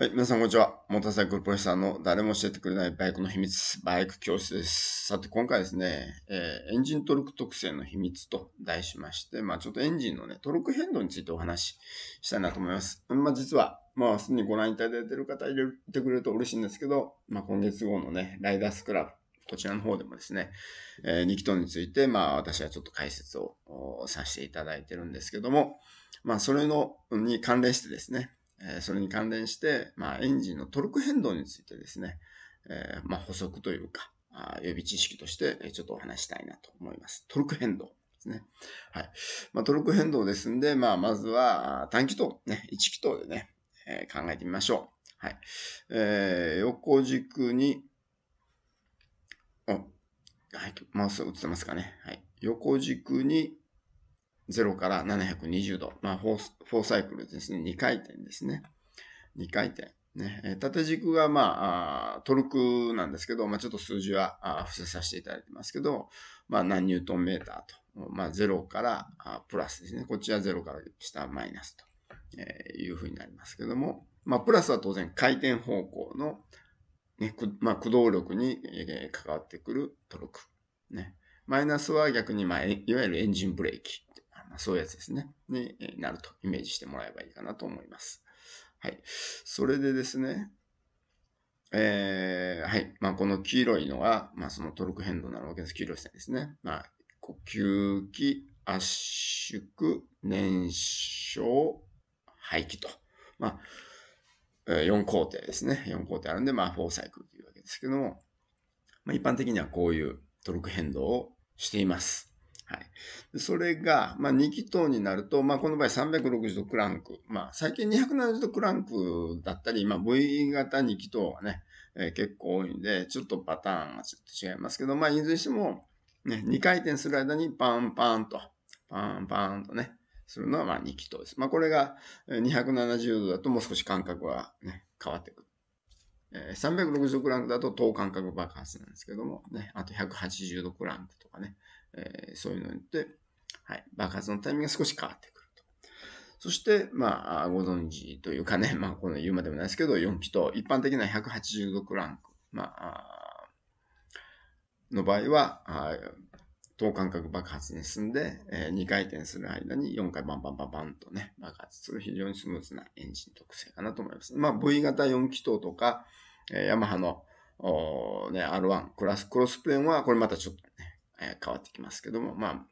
はい、皆さんこんにちは。モーターサイクルプロレスさーの誰も教えてくれないバイクの秘密、バイク教室です。さて、今回ですね、えー、エンジントルク特性の秘密と題しまして、まあちょっとエンジンのね、トルク変動についてお話ししたいなと思います。まあ実は、まあすでにご覧いただいている方入れてくれると嬉しいんですけど、まあ今月号のね、ライダースクラブ、こちらの方でもですね、えー、2気筒について、まあ私はちょっと解説をさせていただいてるんですけども、まあそれのに関連してですね、えそれに関連して、まあ、エンジンのトルク変動についてですね、えまあ、補足というか、あ予備知識として、えちょっとお話したいなと思います。トルク変動。ですね。はい。まあ、トルク変動ですんで、まあ、まずは短気筒、ね、1気筒でね、えー、考えてみましょう。はい。えー、横軸に、お、はい、マウス映ってますかね。はい。横軸に、0から720度。まあ4、サイクルですね。2回転ですね。2回転。ね、縦軸が、まあ、トルクなんですけど、まあ、ちょっと数字は伏せさせていただいてますけど、まあ、何ニュートンメーターと、まあ、0からプラスですね。こっちは0から下はマイナスと、いうふうになりますけども、まあ、プラスは当然回転方向の、ねまあ、駆動力に、関わってくるトルク。ね、マイナスは逆に、まあ、いわゆるエンジンブレーキ。そういうやつですね。になるとイメージしてもらえばいいかなと思います。はい。それでですね、えー、はい。まあ、この黄色いのが、まあ、そのトルク変動になるわけです。黄色い線ですね。まあ、呼吸器、圧縮、燃焼、排気と。まあ、4工程ですね。4工程あるんで、まあ、4サイクルというわけですけども、まあ、一般的にはこういうトルク変動をしています。はい。それが、まあ、2気筒になると、まあ、この場合360度クランク。まあ、最近270度クランクだったり、まあ、V 型2気筒がね、えー、結構多いんで、ちょっとパターンがちょっと違いますけど、まあ、いずれにしても、ね、2回転する間にパンパンと、パンパンとね、するのはまあ2気筒です。まあ、これが270度だともう少し間隔がね、変わってくる。360クランクだと等間隔爆発なんですけども、ね、あと180度クランクとかね、えー、そういうのによって、はい、爆発のタイミングが少し変わってくると。そして、まあ、ご存知というかね、まあ、この言うまでもないですけど、4気筒、一般的な180度クランク、まあ、の場合は、等間隔爆発に進んで、えー、2回転する間に4回バンバンバンバンとね、爆発する非常にスムーズなエンジン特性かなと思います。まあ、V 型4気筒とか、えー、ヤマハの、ね、R1 クラス、クロスプレーンは、これまたちょっとね、えー、変わってきますけども、まあ、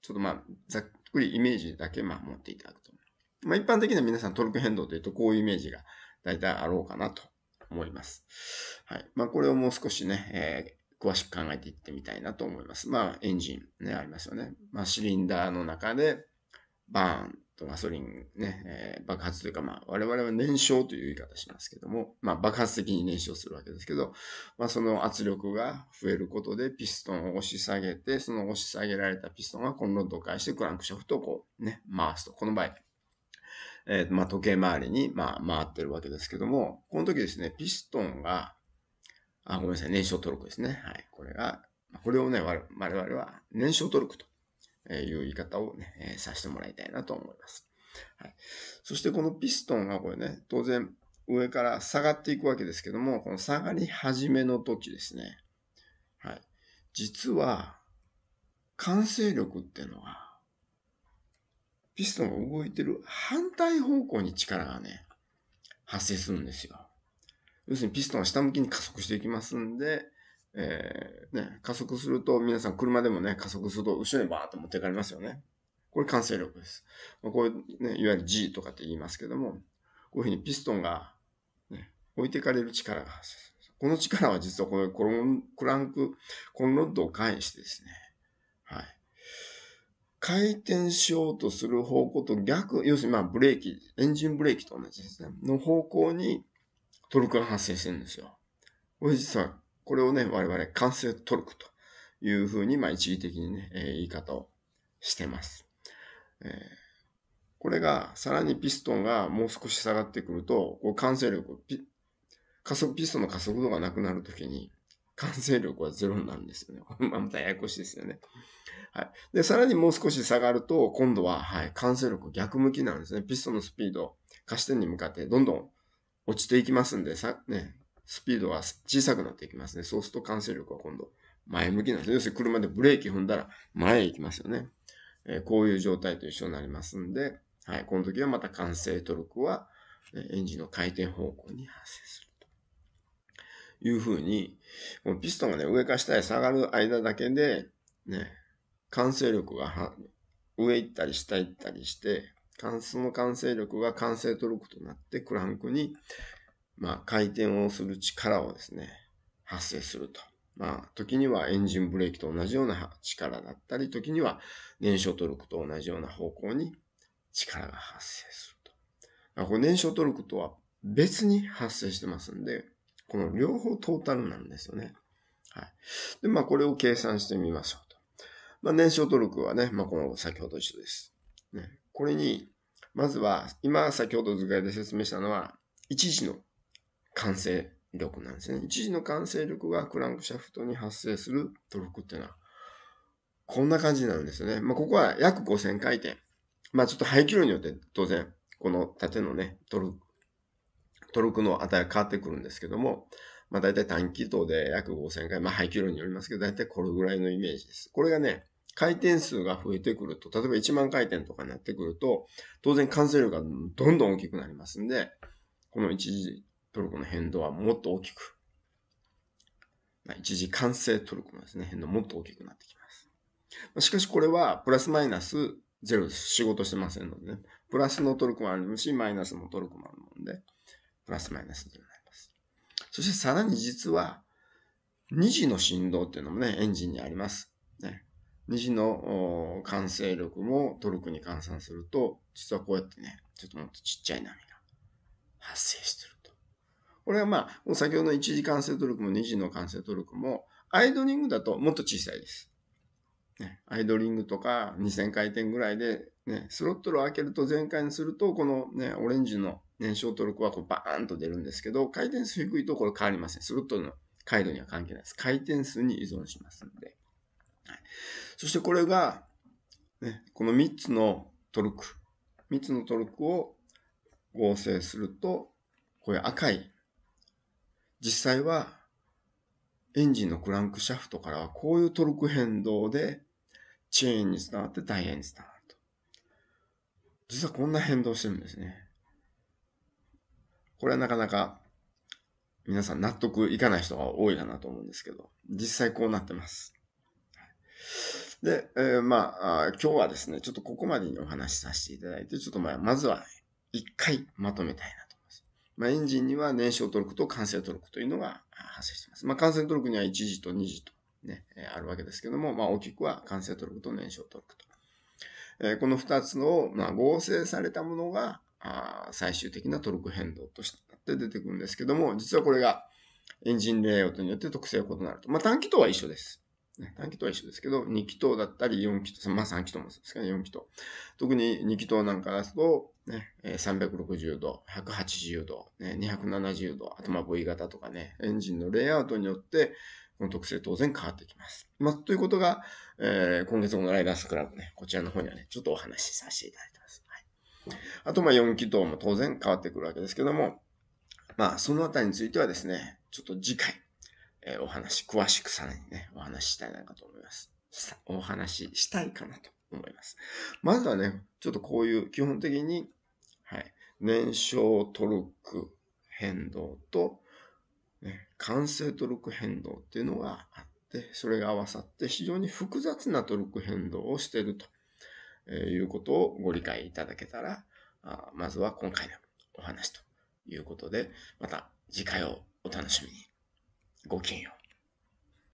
ちょっとまあ、ざっくりイメージだけ、まあ、持っていただくと。まあ、一般的には皆さんトルク変動というと、こういうイメージが大体あろうかなと思います。はい。まあ、これをもう少しね、えー詳しく考えていってみたいなと思います。まあ、エンジンね、ありますよね。まあ、シリンダーの中で、バーンとガソリンね、えー、爆発というか、まあ、我々は燃焼という言い方しますけども、まあ、爆発的に燃焼するわけですけど、まあ、その圧力が増えることでピストンを押し下げて、その押し下げられたピストンがッドを返してクランクシャフトをこうね、回すと。この場合、えー、まあ、時計回りに、まあ、回ってるわけですけども、この時ですね、ピストンがあ、ごめんなさい、燃焼トルクですね。はい。これが、これをね、我々は燃焼トルクという言い方をね、えー、させてもらいたいなと思います。はい。そしてこのピストンがこれね、当然上から下がっていくわけですけども、この下がり始めの時ですね。はい。実は、完成力っていうのは、ピストンが動いてる反対方向に力がね、発生するんですよ。要するにピストンは下向きに加速していきますんで、えー、ね、加速すると、皆さん車でもね、加速すると、後ろにバーッと持っていかれますよね。これ完成力です。まあ、これ、ね、いわゆる G とかって言いますけども、こういうふうにピストンが、ね、置いていかれる力が発生する。この力は実はこのクランク、コンロッドを介してですね、はい。回転しようとする方向と逆、要するにまあブレーキ、エンジンブレーキと同じですね、の方向にトルクが発生してるんですよ。これ実は、これをね、我々、完成トルクというふうに、まあ、一義的にね、えー、言い方をしてます。えー、これが、さらにピストンがもう少し下がってくると、こう完成力ピ、加速、ピストンの加速度がなくなるときに、完成力はゼロなんですよね。ままたややこしいですよね。はい。で、さらにもう少し下がると、今度は、はい、完成力逆向きなんですね。ピストンのスピード、加し点に向かってどんどん落ちていきますんで、さ、ね、スピードは小さくなっていきますね。そうすると感染力は今度前向きなんです。要するに車でブレーキ踏んだら前へ行きますよね。えー、こういう状態と一緒になりますんで、はい、この時はまた完成トルクは、エンジンの回転方向に発生するというふうに、もうピストンがね、上か下へ下がる間だけで、ね、完成力が上行ったり下行ったりして、関数の完成力が完成トルクとなってクランクに、まあ、回転をする力をですね、発生すると。まあ、時にはエンジンブレーキと同じような力だったり、時には燃焼トルクと同じような方向に力が発生すると。あ、これ燃焼トルクとは別に発生してますんで、この両方トータルなんですよね。はい。で、まあ、これを計算してみましょうと。まあ、燃焼トルクはね、まあ、この先ほど一緒です。ね、これに、まずは、今先ほど図解で説明したのは、一時の完成力なんですね。一時の完成力がクランクシャフトに発生するトルクっていうのは、こんな感じになるんですよね。まあ、ここは約5000回転。まあ、ちょっと排気量によって当然、この縦のね、トルク、トルクの値が変わってくるんですけども、まあ、大体短気筒で約5000回、まあ、排気量によりますけど、大体これぐらいのイメージです。これがね、回転数が増えてくると、例えば1万回転とかになってくると、当然完成量がどんどん大きくなりますんで、この一時トルクの変動はもっと大きく、まあ、一時完成トルクのですね、変動もっと大きくなってきます。しかしこれはプラスマイナスゼロです。仕事してませんのでね。プラスのトルクもあるし、マイナスのトルクもあるので、プラスマイナスゼロになります。そしてさらに実は、二次の振動っていうのもね、エンジンにあります。西の完成力もトルクに換算すると、実はこうやってね、ちょっともっとちっちゃい波が発生してると。これはまあ、もう先ほどの1次完成トルクも2次の完成トルクも、アイドリングだともっと小さいです。ね、アイドリングとか2000回転ぐらいで、ね、スロットルを開けると全開にすると、このね、オレンジの燃焼トルクはこうバーンと出るんですけど、回転数低いとこれ変わりません。スロットルの回路には関係ないです。回転数に依存しますので。そしてこれが、ね、この3つのトルク、3つのトルクを合成すると、こういう赤い、実際はエンジンのクランクシャフトからはこういうトルク変動でチェーンに伝わってタイヤに伝わると。実はこんな変動してるんですね。これはなかなか皆さん納得いかない人が多いかなと思うんですけど、実際こうなってます。で、えー、まあ、今日はですね、ちょっとここまでにお話しさせていただいて、ちょっとまあ、まずは一回まとめたいなと思います。まあ、エンジンには燃焼トルクと完成トルクというのが発生しています。まあ、完成トルクには1時と2時とね、えあるわけですけども、まあ、大きくは完成トルクと燃焼トルクと。えー、この2つの、まあ、合成されたものが、最終的なトルク変動として出てくるんですけども、実はこれがエンジンレイアウトによって特性が異なると。まあ、短気とは一緒です。短気筒は一緒ですけど、2気筒だったり4気筒、まあ3気筒もそうですかど、4気筒。特に2気筒なんか出すと、ね、360度、180度、ね、270度、あとまあ V 型とかね、エンジンのレイアウトによって、この特性当然変わってきます。まあ、ということが、えー、今月のライダースクラブね、こちらの方にはね、ちょっとお話しさせていただいてます。はい。あと、まあ、4気筒も当然変わってくるわけですけども、まあ、そのあたりについてはですね、ちょっと次回、えー、お話、詳しくさらにね、お話ししたいなと思います。お話ししたいかなと思います。まずはね、ちょっとこういう基本的に、はい、燃焼トルク変動と、ね、完成トルク変動っていうのがあって、それが合わさって非常に複雑なトルク変動をしていると、えいうことをご理解いただけたら、あまずは今回のお話ということで、また次回をお楽しみに。Coutinho.